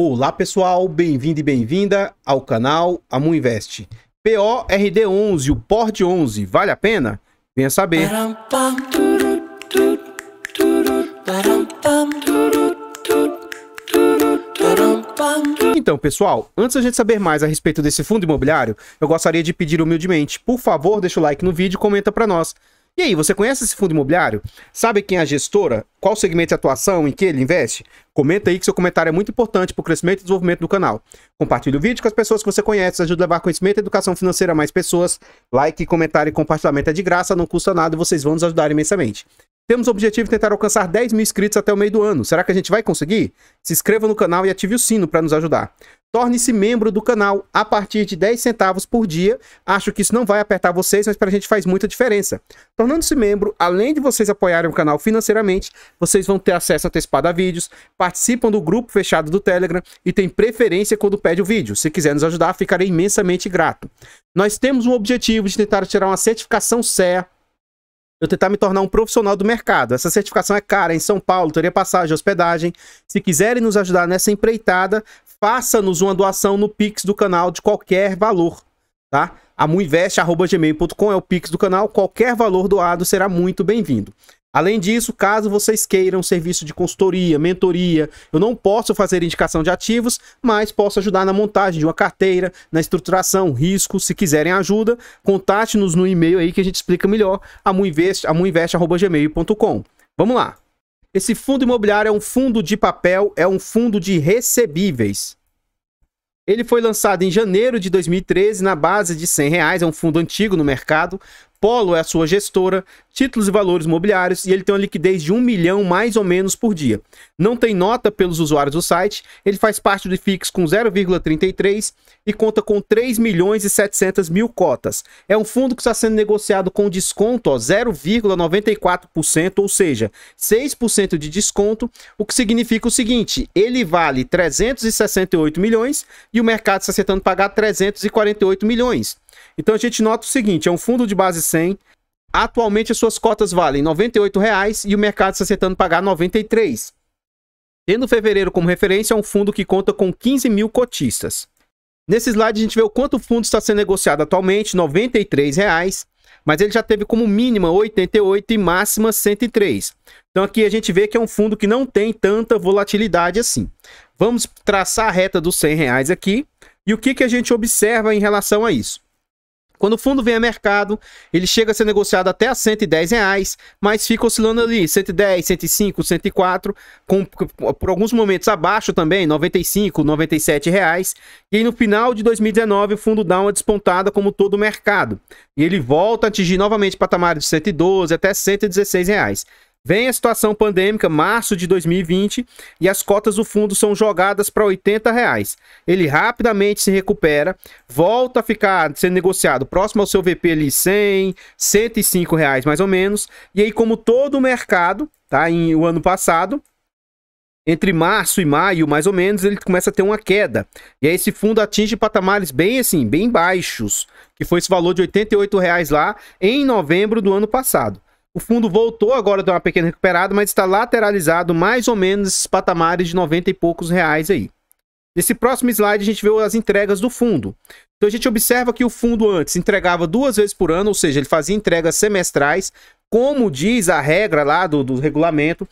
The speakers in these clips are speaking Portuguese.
Olá pessoal, bem-vindo e bem-vinda ao canal Amu Invest. PORD11, o PORD11, vale a pena? Venha saber. Então, pessoal, antes da gente saber mais a respeito desse fundo imobiliário, eu gostaria de pedir humildemente, por favor, deixa o like no vídeo e comenta para nós. E aí, você conhece esse fundo imobiliário? Sabe quem é a gestora? Qual segmento de atuação em que ele investe? Comenta aí que seu comentário é muito importante para o crescimento e desenvolvimento do canal. Compartilhe o vídeo com as pessoas que você conhece, ajuda a levar conhecimento e educação financeira a mais pessoas. Like, comentário e compartilhamento é de graça, não custa nada e vocês vão nos ajudar imensamente. Temos o objetivo de tentar alcançar 10 mil inscritos até o meio do ano. Será que a gente vai conseguir? Se inscreva no canal e ative o sino para nos ajudar. Torne-se membro do canal a partir de 10 centavos por dia. Acho que isso não vai apertar vocês, mas para a gente faz muita diferença. Tornando-se membro, além de vocês apoiarem o canal financeiramente, vocês vão ter acesso antecipado a vídeos, participam do grupo fechado do Telegram e têm preferência quando pede o vídeo. Se quiser nos ajudar, ficarei imensamente grato. Nós temos um objetivo de tentar tirar uma certificação CEA eu tentar me tornar um profissional do mercado. Essa certificação é cara, é em São Paulo, teria passagem, hospedagem. Se quiserem nos ajudar nessa empreitada, faça-nos uma doação no Pix do canal de qualquer valor, tá? muinvest@gmail.com é o Pix do canal, qualquer valor doado será muito bem-vindo. Além disso, caso vocês queiram serviço de consultoria, mentoria, eu não posso fazer indicação de ativos, mas posso ajudar na montagem de uma carteira, na estruturação, risco. Se quiserem ajuda, contate-nos no e-mail aí que a gente explica melhor, amuinvest.gmail.com. Vamos lá. Esse fundo imobiliário é um fundo de papel, é um fundo de recebíveis. Ele foi lançado em janeiro de 2013 na base de R$ 100, reais, é um fundo antigo no mercado, Polo é a sua gestora, títulos e valores mobiliários e ele tem uma liquidez de um milhão mais ou menos por dia. Não tem nota pelos usuários do site, ele faz parte do IFIX com 0,33 e conta com 3 milhões e 700 mil cotas. É um fundo que está sendo negociado com desconto 0,94%, ou seja, 6% de desconto, o que significa o seguinte, ele vale 368 milhões e o mercado está aceitando pagar 348 milhões. Então a gente nota o seguinte, é um fundo de base 100, atualmente as suas cotas valem R$ 98,00 e o mercado está acertando pagar R$ 93,00. Tendo fevereiro como referência, é um fundo que conta com 15 mil cotistas. Nesse slide a gente vê o quanto o fundo está sendo negociado atualmente, R$ 93,00, mas ele já teve como mínima 88 e máxima 103. Então aqui a gente vê que é um fundo que não tem tanta volatilidade assim. Vamos traçar a reta dos R$ reais aqui. E o que, que a gente observa em relação a isso? Quando o fundo vem a mercado, ele chega a ser negociado até a 110 reais, mas fica oscilando ali 110, 105, 104, com, por alguns momentos abaixo também, 95, 97 reais. E aí no final de 2019 o fundo dá uma despontada como todo o mercado. E ele volta a atingir novamente patamares de 112 até 116 reais. Vem a situação pandêmica, março de 2020, e as cotas do fundo são jogadas para 80 reais. Ele rapidamente se recupera, volta a ficar sendo negociado próximo ao seu VP ali 100, 105 reais mais ou menos. E aí, como todo o mercado, tá? Em o ano passado, entre março e maio, mais ou menos, ele começa a ter uma queda. E aí esse fundo atinge patamares bem assim, bem baixos, que foi esse valor de R$ reais lá em novembro do ano passado. O fundo voltou agora deu uma pequena recuperada, mas está lateralizado mais ou menos esses patamares de 90 e poucos reais aí. Nesse próximo slide a gente vê as entregas do fundo. Então a gente observa que o fundo antes entregava duas vezes por ano, ou seja, ele fazia entregas semestrais, como diz a regra lá do, do regulamento.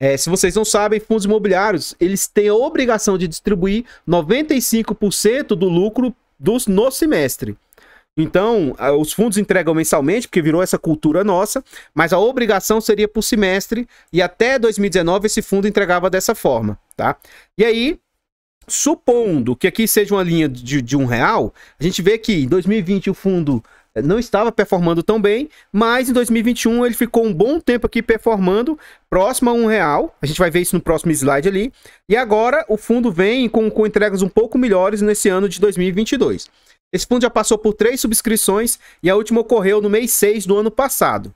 É, se vocês não sabem, fundos imobiliários, eles têm a obrigação de distribuir 95% do lucro dos, no semestre. Então, os fundos entregam mensalmente, porque virou essa cultura nossa, mas a obrigação seria por semestre, e até 2019 esse fundo entregava dessa forma, tá? E aí, supondo que aqui seja uma linha de, de um real, a gente vê que em 2020 o fundo eh, não estava performando tão bem, mas em 2021 ele ficou um bom tempo aqui performando, próximo a um real. A gente vai ver isso no próximo slide ali. E agora o fundo vem com, com entregas um pouco melhores nesse ano de 2022. Esse fundo já passou por três subscrições e a última ocorreu no mês 6 do ano passado.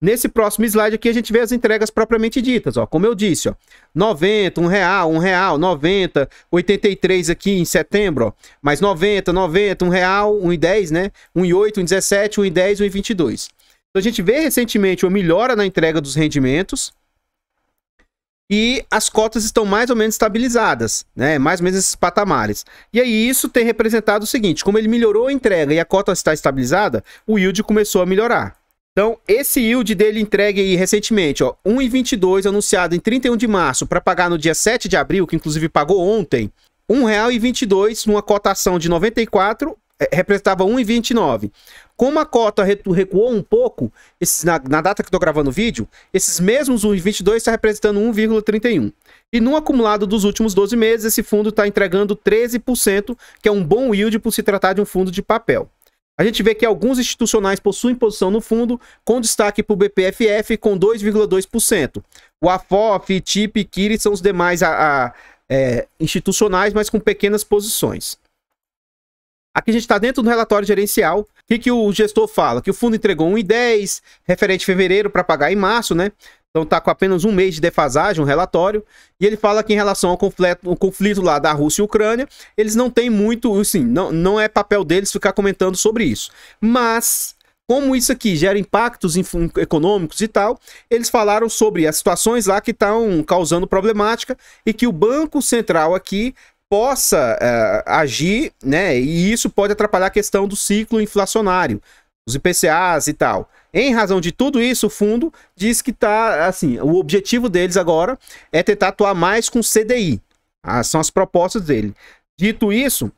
Nesse próximo slide aqui a gente vê as entregas propriamente ditas, ó. Como eu disse, ó, 90, 1 real, 1 real, 90, 83 aqui em setembro, ó. Mais 90, 90, 1 real, 1,10, né? 1,8, 1,17, 1,10, 1,22. Então a gente vê recentemente uma melhora na entrega dos rendimentos, e as cotas estão mais ou menos estabilizadas, né? Mais ou menos esses patamares. E aí isso tem representado o seguinte, como ele melhorou a entrega e a cota está estabilizada, o yield começou a melhorar. Então, esse yield dele entregue aí recentemente, ó, 1,22 anunciado em 31 de março para pagar no dia 7 de abril, que inclusive pagou ontem, R$ 1,22 numa cotação de 94 é, representava 1,29. Como a cota recuou um pouco, esses, na, na, data que estou gravando o vídeo, esses mesmos 1,22 está representando 1,31. E no acumulado dos últimos 12 meses, esse fundo está entregando 13%, que é um bom yield por se tratar de um fundo de papel. A gente vê que alguns institucionais possuem posição no fundo, com destaque para o BPFF com 2,2%. O AFOF, TIP e KIRI são os demais a, a, é, institucionais, mas com pequenas posições. Aqui a gente está dentro do relatório gerencial. O que, que o gestor fala? Que o fundo entregou 1,10, referente a fevereiro para pagar em março, né? Então está com apenas um mês de defasagem, um relatório. E ele fala que em relação ao conflito, conflito lá da Rússia e Ucrânia, eles não têm muito, assim, não, não é papel deles ficar comentando sobre isso. Mas como isso aqui gera impactos econômicos e tal, eles falaram sobre as situações lá que estão causando problemática e que o Banco Central aqui possa uh, agir, né? E isso pode atrapalhar a questão do ciclo inflacionário, os IPCAs e tal. Em razão de tudo isso, o fundo diz que tá assim, o objetivo deles agora é tentar atuar mais com CDI. Ah, são as propostas dele. Dito isso,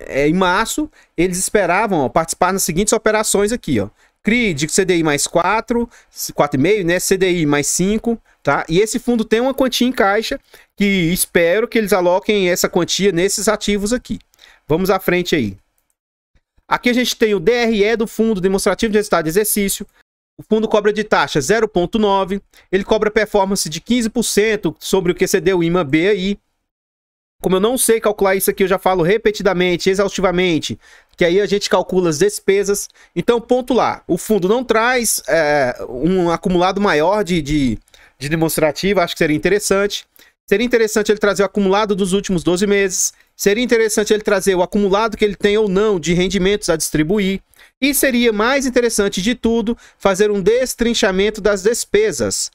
é, em março, eles esperavam ó, participar nas seguintes operações aqui, ó. CRI de CDI mais 4, 4,5, né? CDI mais 5, tá? E esse fundo tem uma quantia em caixa que espero que eles aloquem essa quantia nesses ativos aqui. Vamos à frente aí. Aqui a gente tem o DRE do fundo demonstrativo de resultado de exercício. O fundo cobra de taxa 0,9, ele cobra performance de 15% sobre o QCD, o IMA B aí. Como eu não sei calcular isso aqui, eu já falo repetidamente, exaustivamente, que aí a gente calcula as despesas. Então, ponto lá. O fundo não traz é, um acumulado maior de, de, de demonstrativo, acho que seria interessante. Seria interessante ele trazer o acumulado dos últimos 12 meses. Seria interessante ele trazer o acumulado que ele tem ou não de rendimentos a distribuir. E seria mais interessante de tudo fazer um destrinchamento das despesas.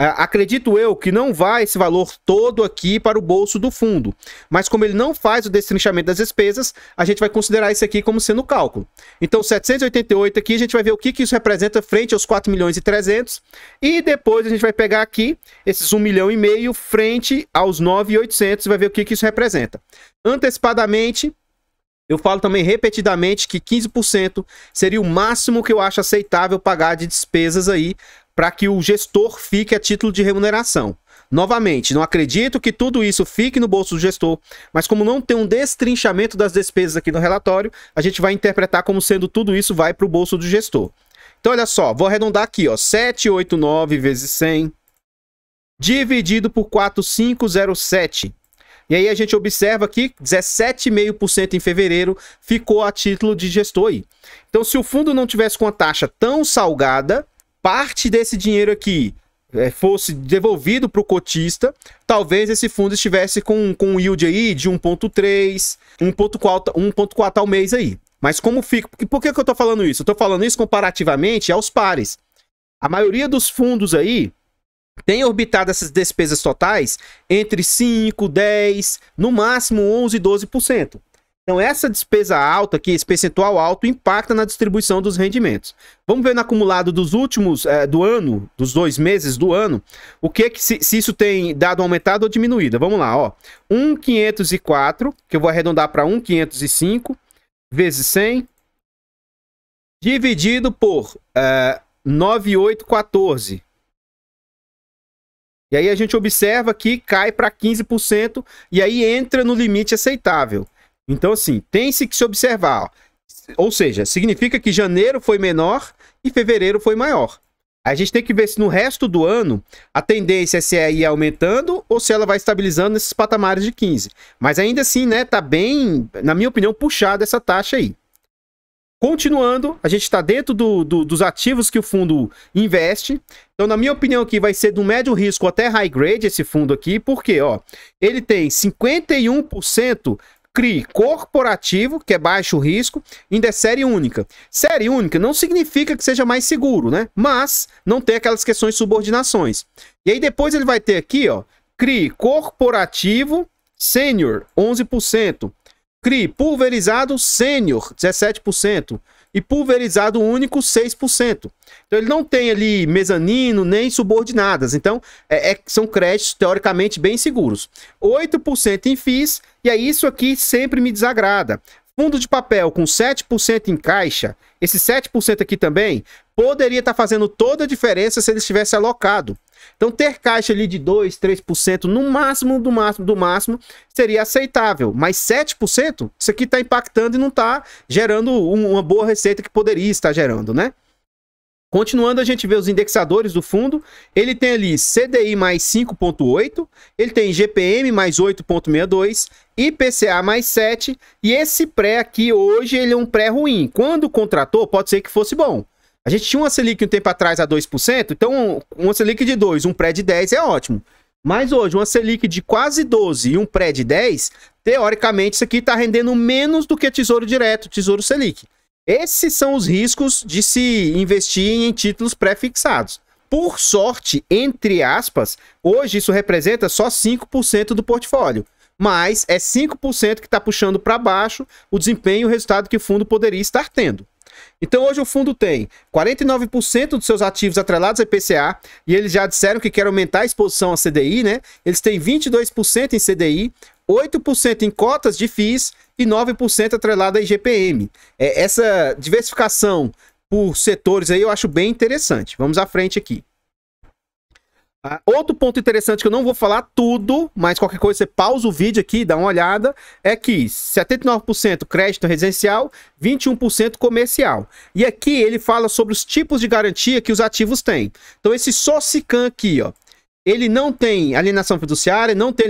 É, acredito eu que não vai esse valor todo aqui para o bolso do fundo, mas como ele não faz o destrinchamento das despesas, a gente vai considerar isso aqui como sendo cálculo. Então, 788 aqui, a gente vai ver o que, que isso representa frente aos 4 milhões e 300, e depois a gente vai pegar aqui esses 1 milhão e meio frente aos 9,800 e vai ver o que, que isso representa. Antecipadamente, eu falo também repetidamente que 15% seria o máximo que eu acho aceitável pagar de despesas aí para que o gestor fique a título de remuneração. Novamente, não acredito que tudo isso fique no bolso do gestor, mas como não tem um destrinchamento das despesas aqui no relatório, a gente vai interpretar como sendo tudo isso vai para o bolso do gestor. Então, olha só, vou arredondar aqui, ó, 789 vezes 100, dividido por 4507. E aí a gente observa que 17,5% em fevereiro ficou a título de gestor. Então, se o fundo não tivesse com a taxa tão salgada, parte desse dinheiro aqui é, fosse devolvido para o cotista, talvez esse fundo estivesse com, com um yield aí de 1.3, 1.4 ao mês aí. Mas como fica? Por que, que eu estou falando isso? Eu estou falando isso comparativamente aos pares. A maioria dos fundos aí tem orbitado essas despesas totais entre 5, 10, no máximo 11, 12%. Então, essa despesa alta aqui, esse percentual alto, impacta na distribuição dos rendimentos. Vamos ver no acumulado dos últimos, é, do ano, dos dois meses do ano, o que, é que se, se, isso tem dado aumentado ou diminuída. Vamos lá, ó. 1,504, que eu vou arredondar para 1,505, vezes 100, dividido por é, eh, 9,814. E aí a gente observa que cai para 15% e aí entra no limite aceitável. Então, assim, tem-se que se observar. Ó. Ou seja, significa que janeiro foi menor e fevereiro foi maior. A gente tem que ver se no resto do ano a tendência é se é ir aumentando ou se ela vai estabilizando nesses patamares de 15. Mas ainda assim, né, tá bem, na minha opinião, puxada essa taxa aí. Continuando, a gente está dentro do, do, dos ativos que o fundo investe. Então, na minha opinião, aqui vai ser do médio risco até high grade esse fundo aqui, porque ó, ele tem 51% CRI corporativo, que é baixo risco, ainda é série única. Série única não significa que seja mais seguro, né? Mas não tem aquelas questões de subordinações. E aí depois ele vai ter aqui, ó, CRI corporativo sênior, 11%. CRI pulverizado sênior, 17% e pulverizado único 6%. Então ele não tem ali mezanino nem subordinadas. Então é, é, são créditos teoricamente bem seguros. 8% em FIIs e é isso aqui sempre me desagrada. Fundo de papel com 7% em caixa, esse 7% aqui também poderia estar tá fazendo toda a diferença se ele estivesse alocado. Então ter caixa ali de 2, 3%, no máximo, do máximo, do máximo, seria aceitável. Mas 7%, isso aqui está impactando e não está gerando uma boa receita que poderia estar gerando, né? Continuando, a gente vê os indexadores do fundo. Ele tem ali CDI mais 5,8, ele tem GPM mais 8,62, IPCA mais 7, e esse pré aqui hoje ele é um pré ruim. Quando contratou, pode ser que fosse bom. A gente tinha uma Selic um tempo atrás a 2%, então uma Selic de 2, um pré de 10 é ótimo. Mas hoje, uma Selic de quase 12 e um pré de 10, teoricamente isso aqui está rendendo menos do que Tesouro Direto, Tesouro Selic. Esses são os riscos de se investir em títulos pré-fixados. Por sorte, entre aspas, hoje isso representa só 5% do portfólio. Mas é 5% que está puxando para baixo o desempenho e o resultado que o fundo poderia estar tendo. Então hoje o fundo tem 49% dos seus ativos atrelados a IPCA e eles já disseram que quer aumentar a exposição a CDI, né? Eles têm 22% em CDI, 8% em cotas de FIIs e 9% atrelado a IGPM. É, essa diversificação por setores aí eu acho bem interessante. Vamos à frente aqui. Tá? Outro ponto interessante que eu não vou falar tudo, mas qualquer coisa você pausa o vídeo aqui, dá uma olhada, é que 79% crédito residencial, 21% comercial. E aqui ele fala sobre os tipos de garantia que os ativos têm. Então esse Socican aqui, ó, ele não tem alienação fiduciária, não tem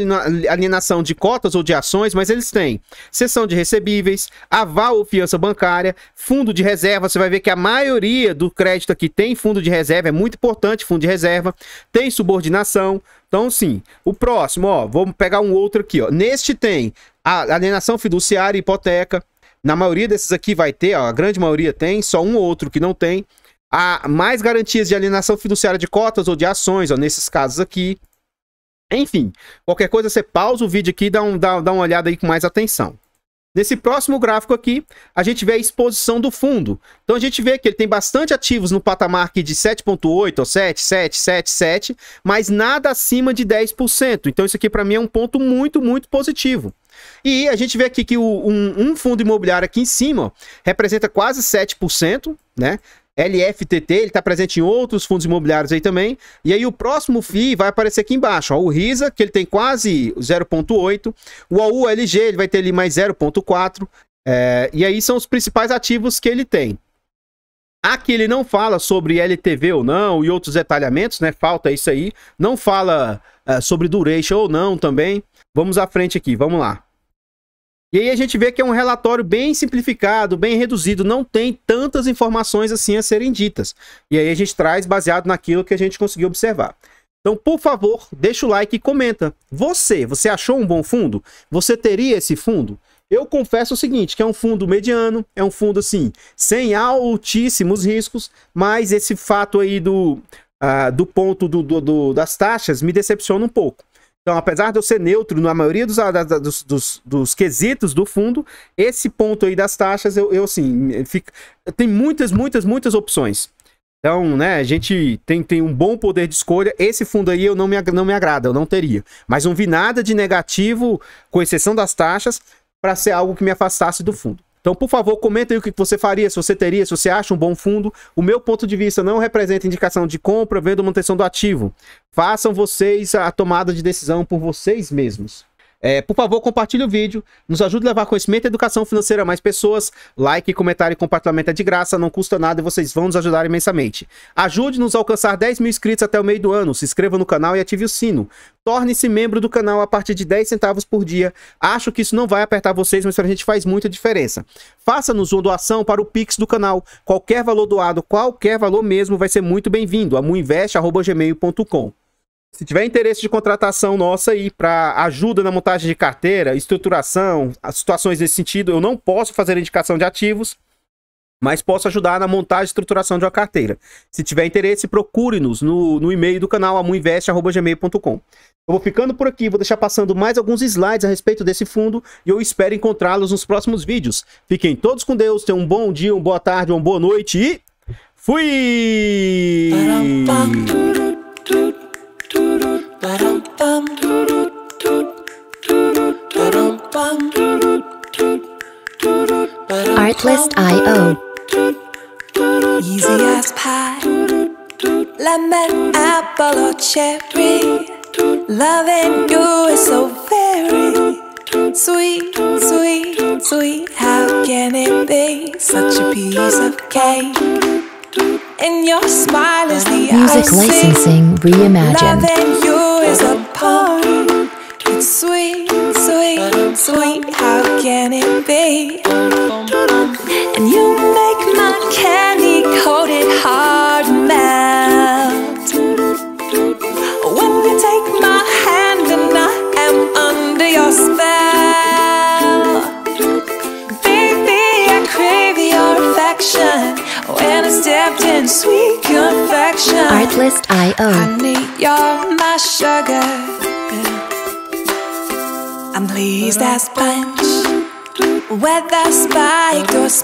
alienação de cotas ou de ações, mas eles têm cessão de recebíveis, aval ou fiança bancária, fundo de reserva. Você vai ver que a maioria do crédito aqui tem fundo de reserva, é muito importante fundo de reserva, tem subordinação. Então, sim, o próximo, ó, vamos pegar um outro aqui, ó. Neste tem a alienação fiduciária e hipoteca. Na maioria desses aqui vai ter, ó, a grande maioria tem, só um outro que não tem. Há mais garantias de alienação fiduciária de cotas ou de ações, ó, nesses casos aqui. Enfim, qualquer coisa você pausa o vídeo aqui e dá, um, dá, dá uma olhada aí com mais atenção. Nesse próximo gráfico aqui, a gente vê a exposição do fundo. Então a gente vê que ele tem bastante ativos no patamar aqui de 7.8 ou 7, 7, 7, 7, mas nada acima de 10%. Então isso aqui para mim é um ponto muito, muito positivo. E a gente vê aqui que o, um, um, fundo imobiliário aqui em cima ó, representa quase 7%, né? LFTT, ele está presente em outros fundos imobiliários aí também. E aí o próximo FII vai aparecer aqui embaixo. Ó, o RISA, que ele tem quase 0,8. O AULG, ele vai ter ali mais 0,4. É, e aí são os principais ativos que ele tem. Aqui ele não fala sobre LTV ou não e outros detalhamentos, né? Falta isso aí. Não fala é, sobre duration ou não também. Vamos à frente aqui, vamos lá. E aí a gente vê que é um relatório bem simplificado, bem reduzido, não tem tantas informações assim a serem ditas. E aí a gente traz baseado naquilo que a gente conseguiu observar. Então, por favor, deixa o like e comenta. Você, você achou um bom fundo? Você teria esse fundo? Eu confesso o seguinte, que é um fundo mediano, é um fundo assim, sem altíssimos riscos, mas esse fato aí do, ah, do ponto do, do, do, das taxas me decepciona um pouco. Então, apesar de eu ser neutro na maioria dos, dos, dos, dos quesitos do fundo, esse ponto aí das taxas, eu, eu assim, tem muitas, muitas, muitas opções. Então, né, a gente tem, tem um bom poder de escolha. Esse fundo aí eu não me, não me agrada, eu não teria. Mas não vi nada de negativo, com exceção das taxas, para ser algo que me afastasse do fundo. Então, por favor, comenta aí o que você faria, se você teria, se você acha um bom fundo. O meu ponto de vista não representa indicação de compra, venda ou manutenção do ativo. Façam vocês a tomada de decisão por vocês mesmos. É, por favor, compartilhe o vídeo, nos ajude a levar conhecimento e educação financeira a mais pessoas. Like, comentário e compartilhamento é de graça, não custa nada e vocês vão nos ajudar imensamente. Ajude-nos a alcançar 10 mil inscritos até o meio do ano. Se inscreva no canal e ative o sino. Torne-se membro do canal a partir de 10 centavos por dia. Acho que isso não vai apertar vocês, mas para a gente faz muita diferença. Faça-nos uma doação para o Pix do canal. Qualquer valor doado, qualquer valor mesmo, vai ser muito bem-vindo. amuinvest.gmail.com se tiver interesse de contratação nossa aí para ajuda na montagem de carteira, estruturação, situações nesse sentido, eu não posso fazer indicação de ativos, mas posso ajudar na montagem e estruturação de uma carteira. Se tiver interesse, procure-nos no, no e-mail do canal amuinvest.gmail.com. Eu vou ficando por aqui, vou deixar passando mais alguns slides a respeito desse fundo e eu espero encontrá-los nos próximos vídeos. Fiquem todos com Deus, tenham um bom dia, uma boa tarde, uma boa noite e fui! Artlist.io Easy as pie Lemon, apple or cherry Loving you is so very Sweet, sweet, sweet How can it be such a piece of cake? and your smile is the Music icing. licensing reimagined. Loving you is a part. It's sweet, sweet, sweet. How can it be? And you make my candy coated heart.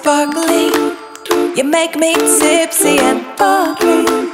Sparkly, You make me tipsy and bubbly.